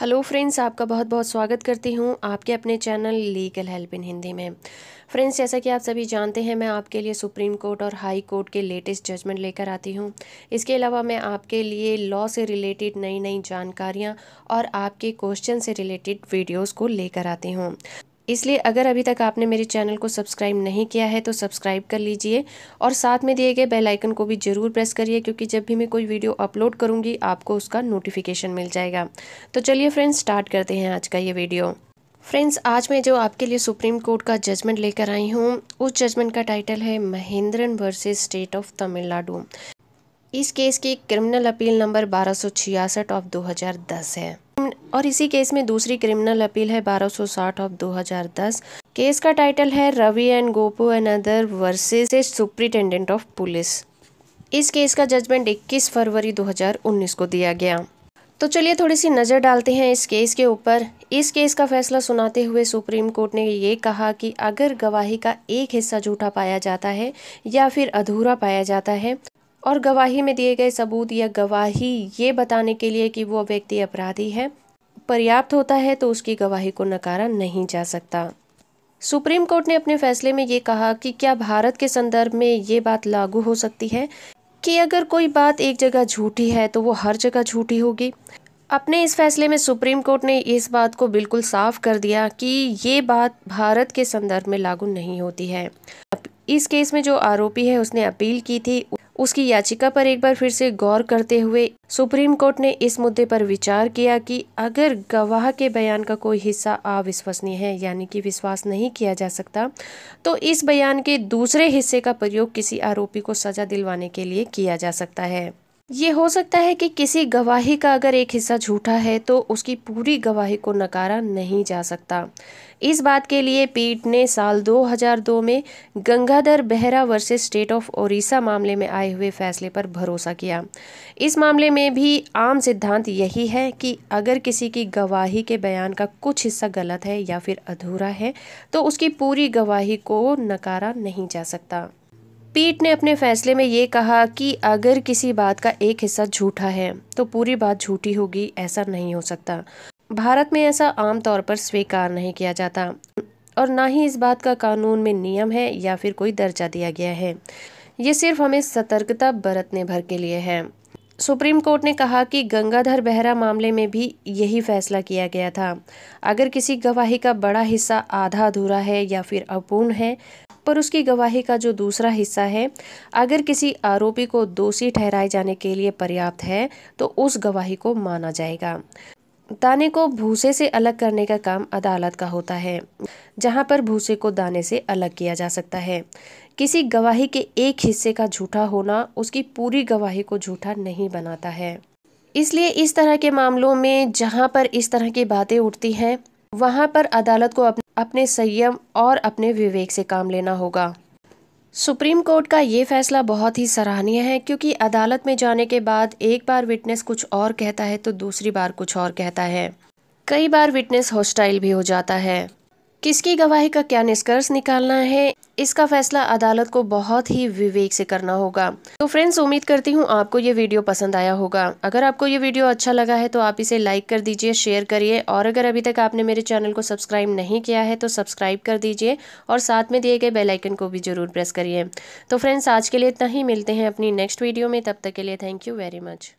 hello friends आपका बहुत बहुत स्वागत करती हूँ आपके अपने channel legal help in Hindi में फ्रेंड्स जैसा कि आप सभी जानते हैं मैं आपके लिए सुप्रीम कोर्ट और हाई कोर्ट के लेटेस्ट जजमेंट लेकर आती हूँ इसके अलावा मैं आपके लिए लॉ से रिलेटेड नई नई जानकारियाँ और आपके क्वेश्चन से रिलेटेड वीडियोज़ को लेकर आती हूँ इसलिए अगर अभी तक आपने मेरे चैनल को सब्सक्राइब नहीं किया है तो सब्सक्राइब कर लीजिए और साथ में दिए गए बेल आइकन को भी ज़रूर प्रेस करिए क्योंकि जब भी मैं कोई वीडियो अपलोड करूंगी आपको उसका नोटिफिकेशन मिल जाएगा तो चलिए फ्रेंड्स स्टार्ट करते हैं आज का ये वीडियो फ्रेंड्स आज मैं जो आपके लिए सुप्रीम कोर्ट का जजमेंट लेकर आई हूँ उस जजमेंट का टाइटल है Mahendran versus state of Tamil Nadu इस केस की क्रिमिनल अपील नंबर बारह ऑफ दो है और इसी केस में दूसरी क्रिमिनल अपील है 1260 ऑफ 2010 केस का टाइटल है Ravi and Gopu and other versus superintendent of police इस केस का जजमेंट 21 फरवरी 2019 को दिया गया तो चलिए थोड़ी सी नज़र डालते हैं इस केस के ऊपर इस केस का फैसला सुनाते हुए सुप्रीम कोर्ट ने ये कहा कि अगर गवाही का एक हिस्सा झूठा पाया जाता है या फिर अधूरा पाया जाता है और गवाही में दिए गए सबूत या गवाही ये बताने के लिए कि वो व्यक्ति अपराधी है पर्याप्त होता है तो उसकी गवाही को नकारा नहीं जा सकता सुप्रीम कोर्ट ने अपने फैसले में ये कहा कि क्या भारत के संदर्भ में ये बात लागू हो सकती है कि अगर कोई बात एक जगह झूठी है तो वो हर जगह झूठी होगी अपने इस फैसले में सुप्रीम कोर्ट ने इस बात को बिल्कुल साफ कर दिया कि ये बात भारत के संदर्भ में लागू नहीं होती है इस केस में जो आरोपी है उसने अपील की थी उसकी याचिका पर एक बार फिर से गौर करते हुए सुप्रीम कोर्ट ने इस मुद्दे पर विचार किया कि अगर गवाह के बयान का कोई हिस्सा अविश्वसनीय है यानी कि विश्वास नहीं किया जा सकता तो इस बयान के दूसरे हिस्से का प्रयोग किसी आरोपी को सजा दिलवाने के लिए किया जा सकता है ये हो सकता है कि किसी गवाही का अगर एक हिस्सा झूठा है तो उसकी पूरी गवाही को नकारा नहीं जा सकता इस बात के लिए पीठ ने साल 2002 में Gangadhar Behera versus state of Odisha मामले में आए हुए फैसले पर भरोसा किया इस मामले में भी आम सिद्धांत यही है कि अगर किसी की गवाही के बयान का कुछ हिस्सा गलत है या फिर अधूरा है तो उसकी पूरी गवाही को नकारा नहीं जा सकता पीठ ने अपने फैसले में ये कहा कि अगर किसी बात का एक हिस्सा झूठा है तो पूरी बात झूठी होगी ऐसा नहीं हो सकता भारत में ऐसा आमतौर पर स्वीकार नहीं किया जाता और ना ही इस बात का कानून में नियम है या फिर कोई दर्जा दिया गया है ये सिर्फ हमें सतर्कता बरतने भर के लिए है सुप्रीम कोर्ट ने कहा कि गंगाधर बहरा मामले में भी यही फैसला किया गया था अगर किसी गवाही का बड़ा हिस्सा आधा अधूरा है या फिर अपूर्ण है पर उसकी गवाही का जो दूसरा हिस्सा है अगर किसी आरोपी को दोषी ठहराए जाने के लिए पर्याप्त है तो उस गवाही को माना जाएगा दाने को भूसे से अलग करने का काम अदालत का होता है जहां पर भूसे को दाने से अलग किया जा सकता है किसी गवाही के एक हिस्से का झूठा होना उसकी पूरी गवाही को झूठा नहीं बनाता है इसलिए इस तरह के मामलों में जहां पर इस तरह की बातें उठती हैं वहां पर अदालत को अपने संयम और अपने विवेक से काम लेना होगा सुप्रीम कोर्ट का ये फैसला बहुत ही सराहनीय है क्योंकि अदालत में जाने के बाद एक बार विटनेस कुछ और कहता है तो दूसरी बार कुछ और कहता है कई बार विटनेस हॉस्टाइल भी हो जाता है किसकी गवाही का क्या निष्कर्ष निकालना है इसका फैसला अदालत को बहुत ही विवेक से करना होगा तो फ्रेंड्स उम्मीद करती हूँ आपको ये वीडियो पसंद आया होगा अगर आपको ये वीडियो अच्छा लगा है तो आप इसे लाइक कर दीजिए शेयर करिए और अगर अभी तक आपने मेरे चैनल को सब्सक्राइब नहीं किया है तो सब्सक्राइब कर दीजिए और साथ में दिए गए बेलाइकन को भी जरूर प्रेस करिए तो फ्रेंड्स आज के लिए इतना ही मिलते हैं अपनी नेक्स्ट वीडियो में तब तक के लिए थैंक यू वेरी मच